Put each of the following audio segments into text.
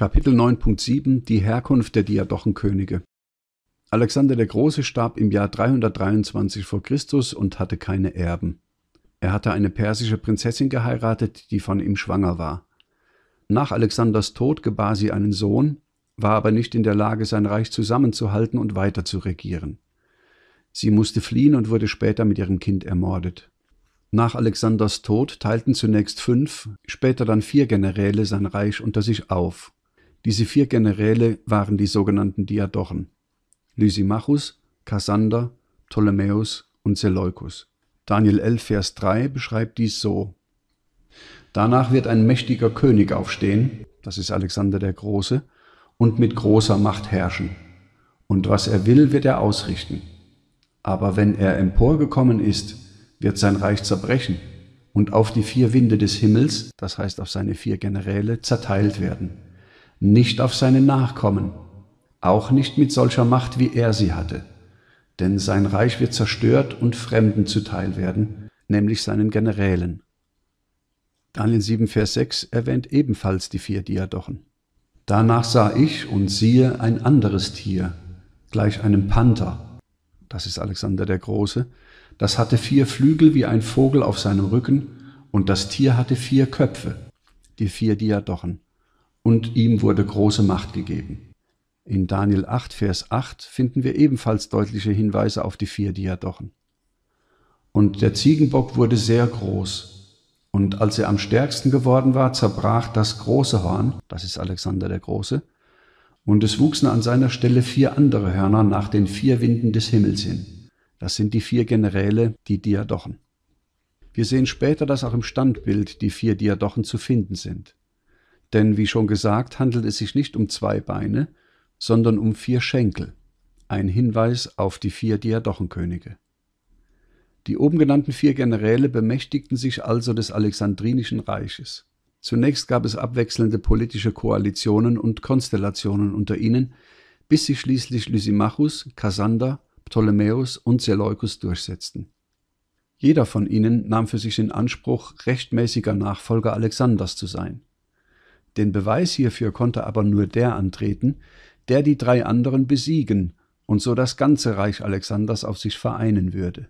Kapitel 9.7 Die Herkunft der Diadochenkönige Alexander der Große starb im Jahr 323 vor Christus und hatte keine Erben. Er hatte eine persische Prinzessin geheiratet, die von ihm schwanger war. Nach Alexanders Tod gebar sie einen Sohn, war aber nicht in der Lage, sein Reich zusammenzuhalten und weiter zu regieren. Sie musste fliehen und wurde später mit ihrem Kind ermordet. Nach Alexanders Tod teilten zunächst fünf, später dann vier Generäle sein Reich unter sich auf. Diese vier Generäle waren die sogenannten Diadochen Lysimachus, Kassander, Ptolemäus und Seleukus. Daniel 11, Vers 3 beschreibt dies so. Danach wird ein mächtiger König aufstehen, das ist Alexander der Große, und mit großer Macht herrschen. Und was er will, wird er ausrichten. Aber wenn er emporgekommen ist, wird sein Reich zerbrechen und auf die vier Winde des Himmels, das heißt auf seine vier Generäle, zerteilt werden nicht auf seine Nachkommen, auch nicht mit solcher Macht, wie er sie hatte. Denn sein Reich wird zerstört und Fremden zuteil werden, nämlich seinen Generälen. Daniel 7, Vers 6 erwähnt ebenfalls die vier Diadochen. Danach sah ich und siehe ein anderes Tier, gleich einem Panther. Das ist Alexander der Große. Das hatte vier Flügel wie ein Vogel auf seinem Rücken und das Tier hatte vier Köpfe, die vier Diadochen und ihm wurde große Macht gegeben. In Daniel 8, Vers 8 finden wir ebenfalls deutliche Hinweise auf die vier Diadochen. Und der Ziegenbock wurde sehr groß. Und als er am stärksten geworden war, zerbrach das große Horn, das ist Alexander der Große, und es wuchsen an seiner Stelle vier andere Hörner nach den vier Winden des Himmels hin. Das sind die vier Generäle, die Diadochen. Wir sehen später, dass auch im Standbild die vier Diadochen zu finden sind. Denn wie schon gesagt, handelt es sich nicht um zwei Beine, sondern um vier Schenkel, ein Hinweis auf die vier Diadochenkönige. Die oben genannten vier Generäle bemächtigten sich also des Alexandrinischen Reiches. Zunächst gab es abwechselnde politische Koalitionen und Konstellationen unter ihnen, bis sich schließlich Lysimachus, Kassander, Ptolemäus und Seleukus durchsetzten. Jeder von ihnen nahm für sich den Anspruch, rechtmäßiger Nachfolger Alexanders zu sein. Den Beweis hierfür konnte aber nur der antreten, der die drei anderen besiegen und so das ganze Reich Alexanders auf sich vereinen würde.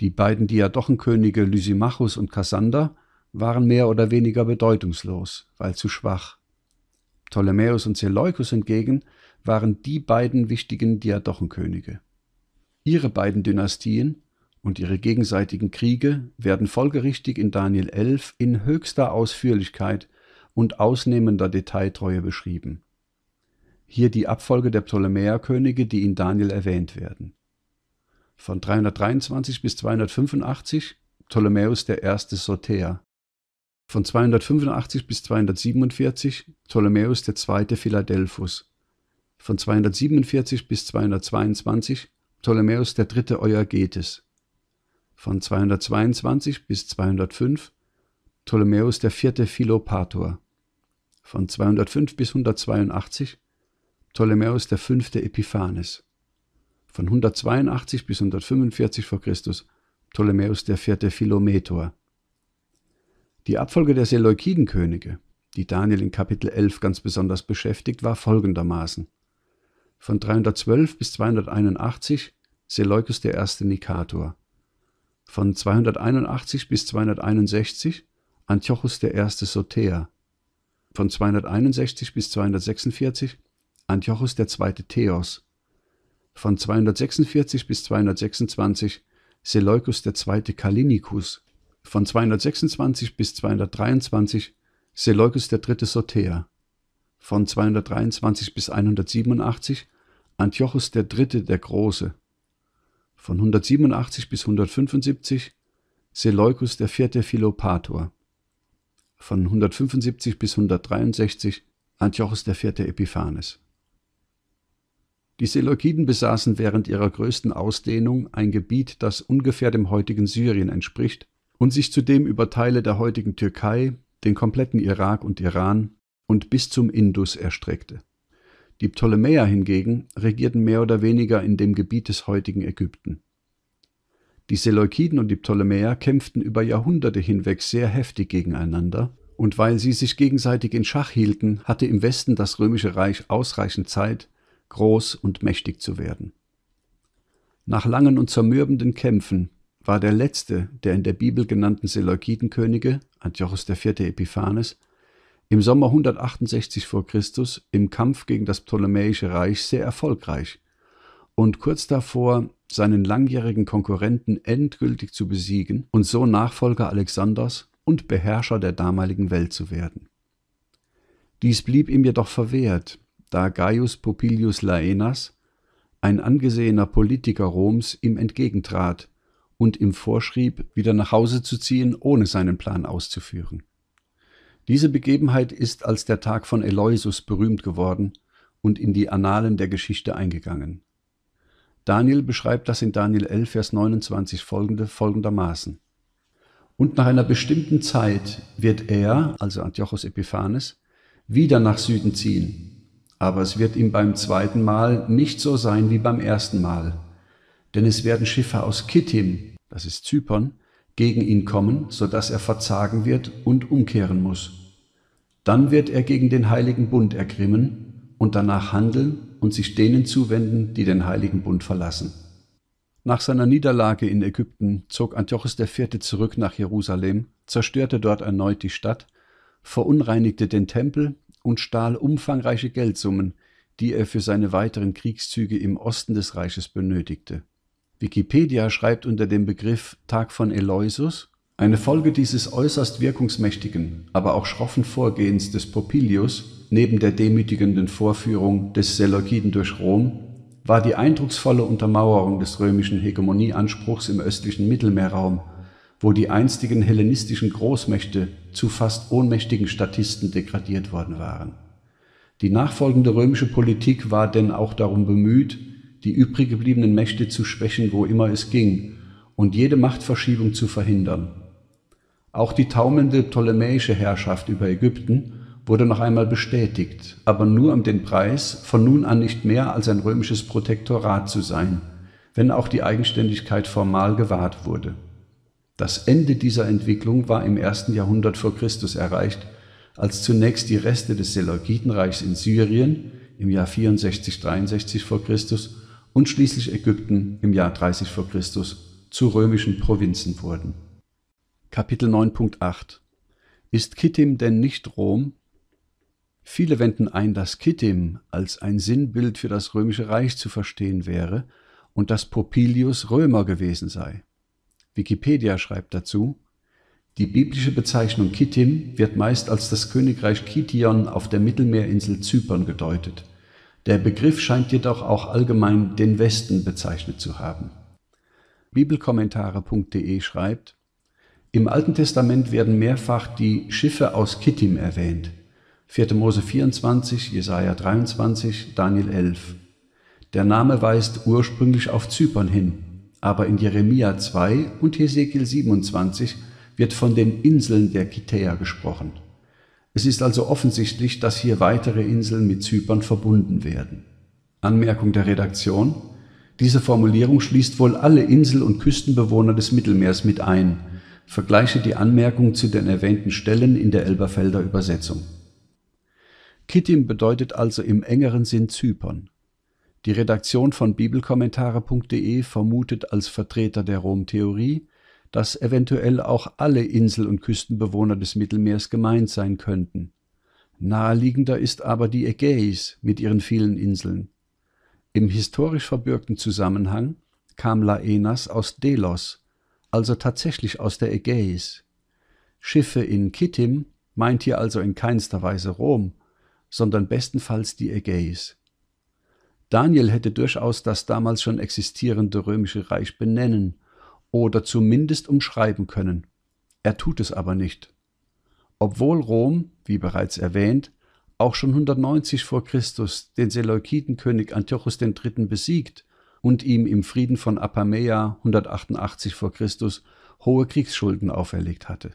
Die beiden Diadochenkönige Lysimachus und Kassander waren mehr oder weniger bedeutungslos, weil zu schwach. Ptolemäus und Seleukus hingegen waren die beiden wichtigen Diadochenkönige. Ihre beiden Dynastien und ihre gegenseitigen Kriege werden folgerichtig in Daniel 11 in höchster Ausführlichkeit und ausnehmender Detailtreue beschrieben. Hier die Abfolge der Ptolemäerkönige, die in Daniel erwähnt werden. Von 323 bis 285 Ptolemäus I. Soter. Von 285 bis 247 Ptolemäus II. Philadelphus. Von 247 bis 222 Ptolemäus III. Euergetes. Von 222 bis 205 Ptolemäus IV. Philopator von 205 bis 182, Ptolemäus V. Epiphanes, von 182 bis 145 vor Christus Ptolemäus IV. Philometor. Die Abfolge der Seleukidenkönige, die Daniel in Kapitel 11 ganz besonders beschäftigt, war folgendermaßen. Von 312 bis 281 Seleukos I. Nikator. Von 281 bis 261 Antiochos I. Soter von 261 bis 246 Antiochus II. Theos, von 246 bis 226 Seleukus II. Kallinicus, von 226 bis 223 Seleukus III. Soter, von 223 bis 187 Antiochus III. der Große, von 187 bis 175 Seleukus IV. Philopator von 175 bis 163 Antiochus IV. Epiphanes. Die Seleukiden besaßen während ihrer größten Ausdehnung ein Gebiet, das ungefähr dem heutigen Syrien entspricht und sich zudem über Teile der heutigen Türkei, den kompletten Irak und Iran und bis zum Indus erstreckte. Die Ptolemäer hingegen regierten mehr oder weniger in dem Gebiet des heutigen Ägypten. Die Seleukiden und die Ptolemäer kämpften über Jahrhunderte hinweg sehr heftig gegeneinander, und weil sie sich gegenseitig in Schach hielten, hatte im Westen das römische Reich ausreichend Zeit, groß und mächtig zu werden. Nach langen und zermürbenden Kämpfen war der letzte der in der Bibel genannten Seleukidenkönige, Antiochus IV. Epiphanes, im Sommer 168 v. Chr. im Kampf gegen das ptolemäische Reich sehr erfolgreich und kurz davor seinen langjährigen Konkurrenten endgültig zu besiegen und so Nachfolger Alexanders und Beherrscher der damaligen Welt zu werden. Dies blieb ihm jedoch verwehrt, da Gaius Popilius Laenas, ein angesehener Politiker Roms, ihm entgegentrat und ihm vorschrieb, wieder nach Hause zu ziehen, ohne seinen Plan auszuführen. Diese Begebenheit ist als der Tag von Eleusus berühmt geworden und in die Annalen der Geschichte eingegangen. Daniel beschreibt das in Daniel 11, Vers 29 folgende, folgendermaßen. Und nach einer bestimmten Zeit wird er, also Antiochos Epiphanes, wieder nach Süden ziehen. Aber es wird ihm beim zweiten Mal nicht so sein wie beim ersten Mal. Denn es werden Schiffe aus Kittim, das ist Zypern, gegen ihn kommen, sodass er verzagen wird und umkehren muss. Dann wird er gegen den heiligen Bund ergrimmen und danach handeln und sich denen zuwenden, die den Heiligen Bund verlassen. Nach seiner Niederlage in Ägypten zog Antiochus IV. zurück nach Jerusalem, zerstörte dort erneut die Stadt, verunreinigte den Tempel und stahl umfangreiche Geldsummen, die er für seine weiteren Kriegszüge im Osten des Reiches benötigte. Wikipedia schreibt unter dem Begriff Tag von Eleusus, eine Folge dieses äußerst wirkungsmächtigen, aber auch schroffen Vorgehens des Popilius neben der demütigenden Vorführung des Seleukiden durch Rom, war die eindrucksvolle Untermauerung des römischen Hegemonieanspruchs im östlichen Mittelmeerraum, wo die einstigen hellenistischen Großmächte zu fast ohnmächtigen Statisten degradiert worden waren. Die nachfolgende römische Politik war denn auch darum bemüht, die übrig gebliebenen Mächte zu schwächen, wo immer es ging, und jede Machtverschiebung zu verhindern. Auch die taumelnde ptolemäische Herrschaft über Ägypten wurde noch einmal bestätigt, aber nur um den Preis, von nun an nicht mehr als ein römisches Protektorat zu sein, wenn auch die Eigenständigkeit formal gewahrt wurde. Das Ende dieser Entwicklung war im ersten Jahrhundert vor Christus erreicht, als zunächst die Reste des Seleukidenreichs in Syrien im Jahr 64-63 vor Christus und schließlich Ägypten im Jahr 30 vor Christus zu römischen Provinzen wurden. Kapitel 9.8 Ist Kittim denn nicht Rom, Viele wenden ein, dass Kittim als ein Sinnbild für das römische Reich zu verstehen wäre und dass Popilius Römer gewesen sei. Wikipedia schreibt dazu, die biblische Bezeichnung Kittim wird meist als das Königreich Kition auf der Mittelmeerinsel Zypern gedeutet. Der Begriff scheint jedoch auch allgemein den Westen bezeichnet zu haben. Bibelkommentare.de schreibt, im Alten Testament werden mehrfach die Schiffe aus Kittim erwähnt. 4. Mose 24, Jesaja 23, Daniel 11. Der Name weist ursprünglich auf Zypern hin, aber in Jeremia 2 und Hesekiel 27 wird von den Inseln der Kitäer gesprochen. Es ist also offensichtlich, dass hier weitere Inseln mit Zypern verbunden werden. Anmerkung der Redaktion. Diese Formulierung schließt wohl alle Insel- und Küstenbewohner des Mittelmeers mit ein. Vergleiche die Anmerkung zu den erwähnten Stellen in der Elberfelder Übersetzung. Kittim bedeutet also im engeren Sinn Zypern. Die Redaktion von bibelkommentare.de vermutet als Vertreter der Rom-Theorie, dass eventuell auch alle Insel- und Küstenbewohner des Mittelmeers gemeint sein könnten. Naheliegender ist aber die Ägäis mit ihren vielen Inseln. Im historisch verbürgten Zusammenhang kam Laenas aus Delos, also tatsächlich aus der Ägäis. Schiffe in Kittim meint hier also in keinster Weise Rom, sondern bestenfalls die Ägäis. Daniel hätte durchaus das damals schon existierende römische Reich benennen oder zumindest umschreiben können. Er tut es aber nicht. Obwohl Rom, wie bereits erwähnt, auch schon 190 vor Christus den Seleukidenkönig Antiochus III. besiegt und ihm im Frieden von Apamea 188 vor Christus hohe Kriegsschulden auferlegt hatte.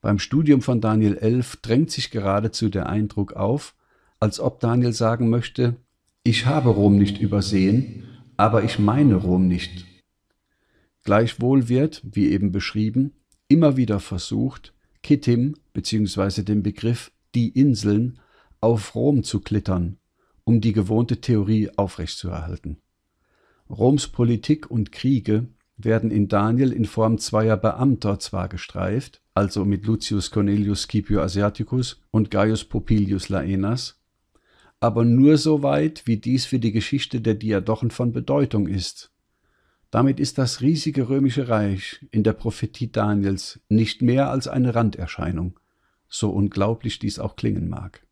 Beim Studium von Daniel 11 drängt sich geradezu der Eindruck auf, als ob Daniel sagen möchte, ich habe Rom nicht übersehen, aber ich meine Rom nicht. Gleichwohl wird, wie eben beschrieben, immer wieder versucht, Kittim bzw. den Begriff die Inseln auf Rom zu klittern, um die gewohnte Theorie aufrechtzuerhalten. Roms Politik und Kriege werden in Daniel in Form zweier Beamter zwar gestreift, also mit Lucius Cornelius Scipio Asiaticus und Gaius Popilius Laenas, aber nur so weit, wie dies für die Geschichte der Diadochen von Bedeutung ist. Damit ist das riesige römische Reich in der Prophetie Daniels nicht mehr als eine Randerscheinung, so unglaublich dies auch klingen mag.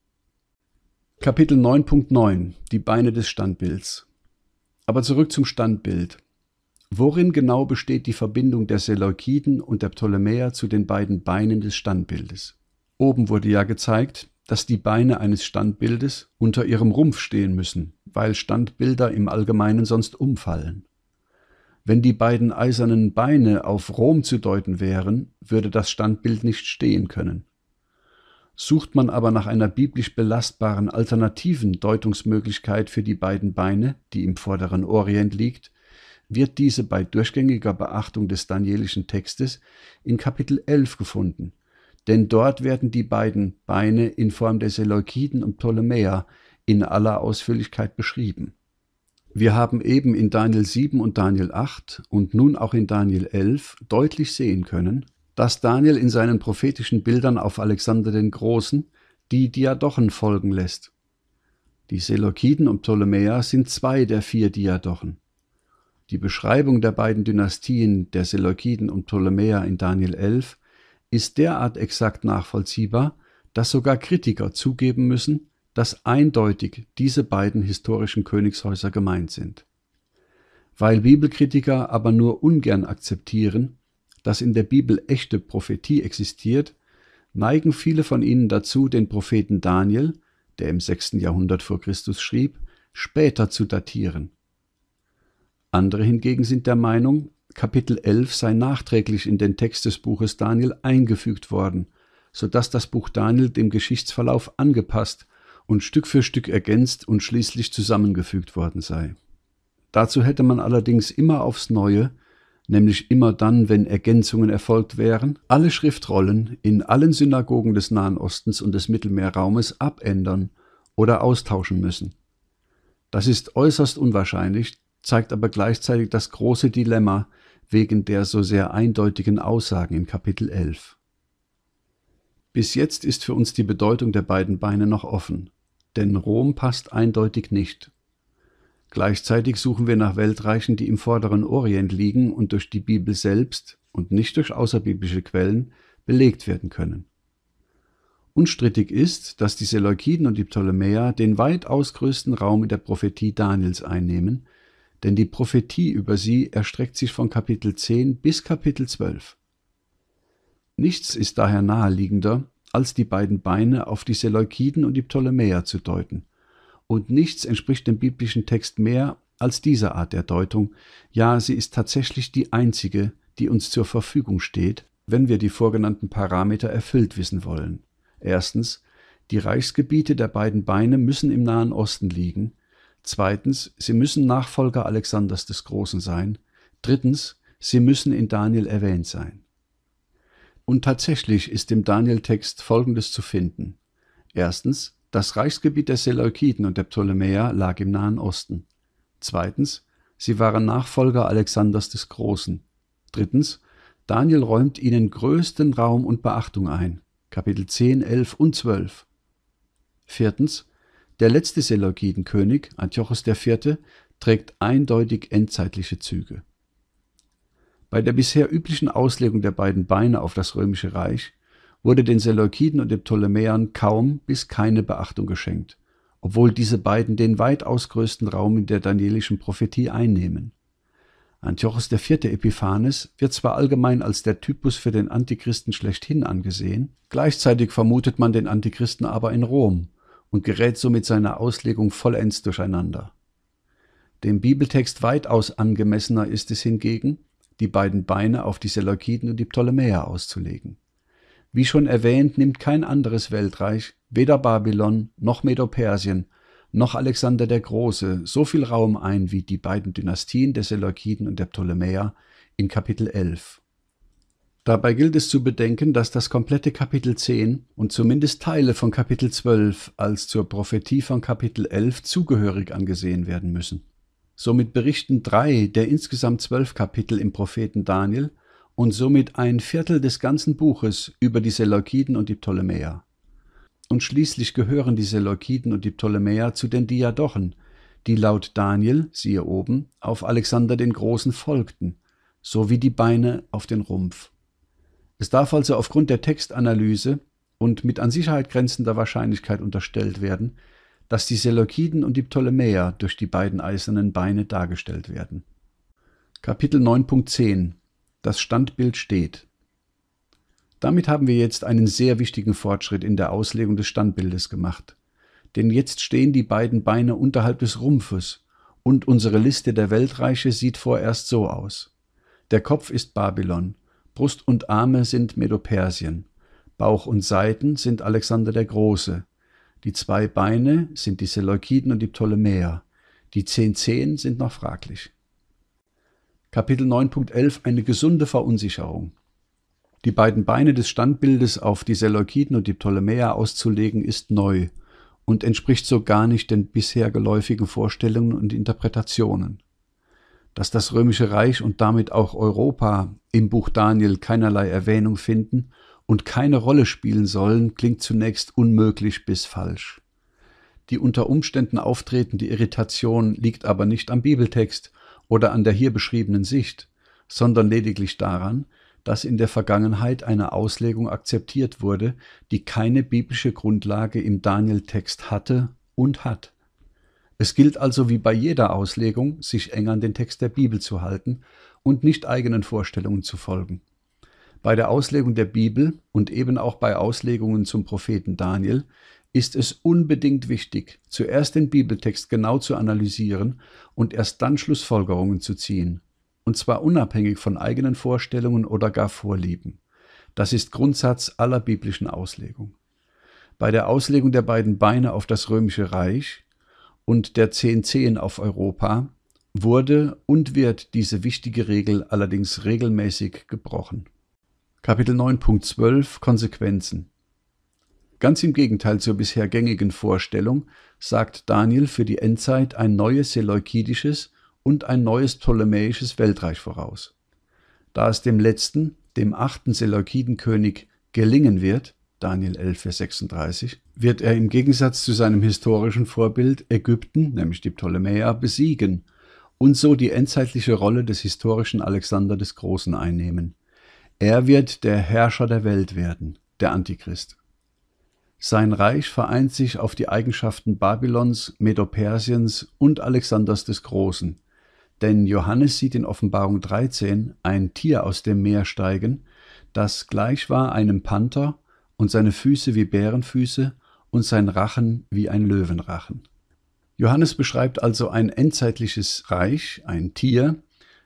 Kapitel 9.9 Die Beine des Standbilds Aber zurück zum Standbild. Worin genau besteht die Verbindung der Seleukiden und der Ptolemäer zu den beiden Beinen des Standbildes? Oben wurde ja gezeigt, dass die Beine eines Standbildes unter ihrem Rumpf stehen müssen, weil Standbilder im Allgemeinen sonst umfallen. Wenn die beiden eisernen Beine auf Rom zu deuten wären, würde das Standbild nicht stehen können. Sucht man aber nach einer biblisch belastbaren alternativen Deutungsmöglichkeit für die beiden Beine, die im vorderen Orient liegt, wird diese bei durchgängiger Beachtung des danielischen Textes in Kapitel 11 gefunden. Denn dort werden die beiden Beine in Form der Seleukiden und Ptolemäer in aller Ausführlichkeit beschrieben. Wir haben eben in Daniel 7 und Daniel 8 und nun auch in Daniel 11 deutlich sehen können, dass Daniel in seinen prophetischen Bildern auf Alexander den Großen die Diadochen folgen lässt. Die Seleukiden und Ptolemäer sind zwei der vier Diadochen. Die Beschreibung der beiden Dynastien der Seleukiden und Ptolemäer in Daniel 11 ist derart exakt nachvollziehbar, dass sogar Kritiker zugeben müssen, dass eindeutig diese beiden historischen Königshäuser gemeint sind. Weil Bibelkritiker aber nur ungern akzeptieren, dass in der Bibel echte Prophetie existiert, neigen viele von ihnen dazu, den Propheten Daniel, der im 6. Jahrhundert vor Christus schrieb, später zu datieren andere hingegen sind der Meinung, Kapitel 11 sei nachträglich in den Text des Buches Daniel eingefügt worden, so dass das Buch Daniel dem Geschichtsverlauf angepasst und Stück für Stück ergänzt und schließlich zusammengefügt worden sei. Dazu hätte man allerdings immer aufs Neue, nämlich immer dann, wenn Ergänzungen erfolgt wären, alle Schriftrollen in allen Synagogen des Nahen Ostens und des Mittelmeerraumes abändern oder austauschen müssen. Das ist äußerst unwahrscheinlich, zeigt aber gleichzeitig das große Dilemma wegen der so sehr eindeutigen Aussagen in Kapitel 11. Bis jetzt ist für uns die Bedeutung der beiden Beine noch offen, denn Rom passt eindeutig nicht. Gleichzeitig suchen wir nach Weltreichen, die im vorderen Orient liegen und durch die Bibel selbst und nicht durch außerbiblische Quellen belegt werden können. Unstrittig ist, dass die Seleukiden und die Ptolemäer den weitaus größten Raum in der Prophetie Daniels einnehmen denn die Prophetie über sie erstreckt sich von Kapitel 10 bis Kapitel 12. Nichts ist daher naheliegender, als die beiden Beine auf die Seleukiden und die Ptolemäer zu deuten. Und nichts entspricht dem biblischen Text mehr als dieser Art der Deutung, ja, sie ist tatsächlich die einzige, die uns zur Verfügung steht, wenn wir die vorgenannten Parameter erfüllt wissen wollen. Erstens, die Reichsgebiete der beiden Beine müssen im Nahen Osten liegen, Zweitens, sie müssen Nachfolger Alexanders des Großen sein. Drittens, sie müssen in Daniel erwähnt sein. Und tatsächlich ist im Daniel-Text Folgendes zu finden. Erstens, das Reichsgebiet der Seleukiden und der Ptolemäer lag im Nahen Osten. Zweitens, sie waren Nachfolger Alexanders des Großen. Drittens, Daniel räumt ihnen größten Raum und Beachtung ein. Kapitel 10, 11 und 12. Viertens, der letzte Seleukidenkönig, Antiochos IV., trägt eindeutig endzeitliche Züge. Bei der bisher üblichen Auslegung der beiden Beine auf das römische Reich wurde den Seleukiden und den Ptolemäern kaum bis keine Beachtung geschenkt, obwohl diese beiden den weitaus größten Raum in der danielischen Prophetie einnehmen. Antiochos IV. Epiphanes wird zwar allgemein als der Typus für den Antichristen schlechthin angesehen, gleichzeitig vermutet man den Antichristen aber in Rom, und gerät somit seiner Auslegung vollends durcheinander. Dem Bibeltext weitaus angemessener ist es hingegen, die beiden Beine auf die Seleukiden und die Ptolemäer auszulegen. Wie schon erwähnt, nimmt kein anderes Weltreich, weder Babylon noch Medopersien noch Alexander der Große, so viel Raum ein wie die beiden Dynastien der Seleukiden und der Ptolemäer in Kapitel 11. Dabei gilt es zu bedenken, dass das komplette Kapitel 10 und zumindest Teile von Kapitel 12 als zur Prophetie von Kapitel 11 zugehörig angesehen werden müssen. Somit berichten drei der insgesamt zwölf Kapitel im Propheten Daniel und somit ein Viertel des ganzen Buches über die Seleukiden und die Ptolemäer. Und schließlich gehören die Seleukiden und die Ptolemäer zu den Diadochen, die laut Daniel, siehe oben, auf Alexander den Großen folgten, sowie die Beine auf den Rumpf. Es darf also aufgrund der Textanalyse und mit an Sicherheit grenzender Wahrscheinlichkeit unterstellt werden, dass die Seleukiden und die Ptolemäer durch die beiden eisernen Beine dargestellt werden. Kapitel 9.10 Das Standbild steht. Damit haben wir jetzt einen sehr wichtigen Fortschritt in der Auslegung des Standbildes gemacht. Denn jetzt stehen die beiden Beine unterhalb des Rumpfes und unsere Liste der Weltreiche sieht vorerst so aus. Der Kopf ist Babylon, Brust und Arme sind Medopersien, Bauch und Seiten sind Alexander der Große, die zwei Beine sind die Seleukiden und die Ptolemäer, die zehn Zehen sind noch fraglich. Kapitel 9.11 Eine gesunde Verunsicherung Die beiden Beine des Standbildes auf die Seleukiden und die Ptolemäer auszulegen ist neu und entspricht so gar nicht den bisher geläufigen Vorstellungen und Interpretationen dass das römische Reich und damit auch Europa im Buch Daniel keinerlei Erwähnung finden und keine Rolle spielen sollen, klingt zunächst unmöglich bis falsch. Die unter Umständen auftretende Irritation liegt aber nicht am Bibeltext oder an der hier beschriebenen Sicht, sondern lediglich daran, dass in der Vergangenheit eine Auslegung akzeptiert wurde, die keine biblische Grundlage im Daniel-Text hatte und hat. Es gilt also wie bei jeder Auslegung, sich eng an den Text der Bibel zu halten und nicht eigenen Vorstellungen zu folgen. Bei der Auslegung der Bibel und eben auch bei Auslegungen zum Propheten Daniel ist es unbedingt wichtig, zuerst den Bibeltext genau zu analysieren und erst dann Schlussfolgerungen zu ziehen, und zwar unabhängig von eigenen Vorstellungen oder gar Vorlieben. Das ist Grundsatz aller biblischen Auslegung. Bei der Auslegung der beiden Beine auf das römische Reich und der 1010 auf Europa wurde und wird diese wichtige Regel allerdings regelmäßig gebrochen. Kapitel 9.12 Konsequenzen Ganz im Gegenteil zur bisher gängigen Vorstellung sagt Daniel für die Endzeit ein neues seleukidisches und ein neues ptolemäisches Weltreich voraus. Da es dem letzten, dem achten Seleukidenkönig, gelingen wird, Daniel 11, Vers 36, wird er im Gegensatz zu seinem historischen Vorbild Ägypten, nämlich die Ptolemäer, besiegen und so die endzeitliche Rolle des historischen Alexander des Großen einnehmen. Er wird der Herrscher der Welt werden, der Antichrist. Sein Reich vereint sich auf die Eigenschaften Babylons, Medopersiens und Alexanders des Großen. Denn Johannes sieht in Offenbarung 13 ein Tier aus dem Meer steigen, das gleich war einem Panther und seine Füße wie Bärenfüße und sein Rachen wie ein Löwenrachen. Johannes beschreibt also ein endzeitliches Reich, ein Tier,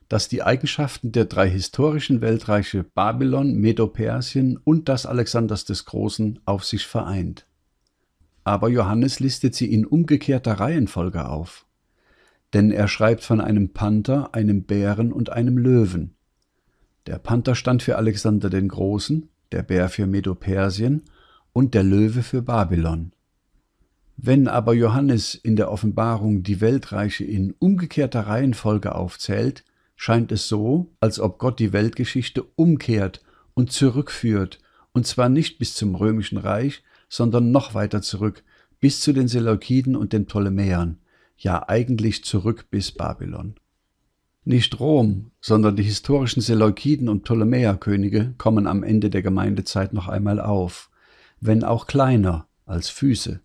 das die Eigenschaften der drei historischen Weltreiche Babylon, Medo-Persien und das Alexanders des Großen auf sich vereint. Aber Johannes listet sie in umgekehrter Reihenfolge auf. Denn er schreibt von einem Panther, einem Bären und einem Löwen. Der Panther stand für Alexander den Großen, der Bär für Medopersien und der Löwe für Babylon. Wenn aber Johannes in der Offenbarung die Weltreiche in umgekehrter Reihenfolge aufzählt, scheint es so, als ob Gott die Weltgeschichte umkehrt und zurückführt, und zwar nicht bis zum römischen Reich, sondern noch weiter zurück, bis zu den Seleukiden und den Ptolemäern, ja eigentlich zurück bis Babylon. Nicht Rom, sondern die historischen Seleukiden und Ptolemäerkönige kommen am Ende der Gemeindezeit noch einmal auf, wenn auch kleiner als Füße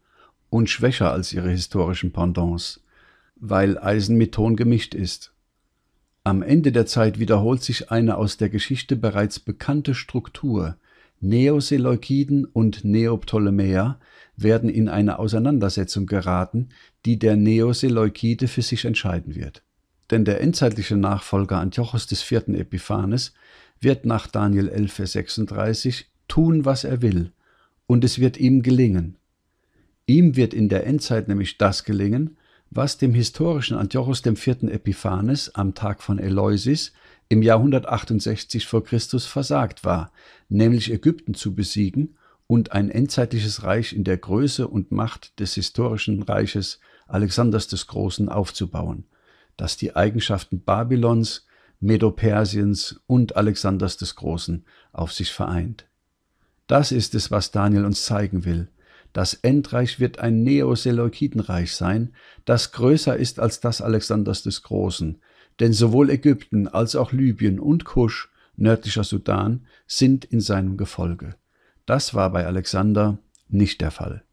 und schwächer als ihre historischen Pendants, weil Eisen mit Ton gemischt ist. Am Ende der Zeit wiederholt sich eine aus der Geschichte bereits bekannte Struktur. Neoseleukiden und Neoptolemäer werden in eine Auseinandersetzung geraten, die der Neoseleukide für sich entscheiden wird. Denn der endzeitliche Nachfolger Antiochos des vierten Epiphanes wird nach Daniel 11, Vers 36 tun, was er will, und es wird ihm gelingen. Ihm wird in der Endzeit nämlich das gelingen, was dem historischen Antiochos dem vierten Epiphanes am Tag von Eloisis im Jahr 168 vor Christus versagt war, nämlich Ägypten zu besiegen und ein endzeitliches Reich in der Größe und Macht des historischen Reiches Alexanders des Großen aufzubauen das die Eigenschaften Babylons, Medopersiens und Alexanders des Großen auf sich vereint. Das ist es, was Daniel uns zeigen will. Das Endreich wird ein Neoseleukidenreich sein, das größer ist als das Alexanders des Großen, denn sowohl Ägypten als auch Libyen und Kusch, nördlicher Sudan, sind in seinem Gefolge. Das war bei Alexander nicht der Fall.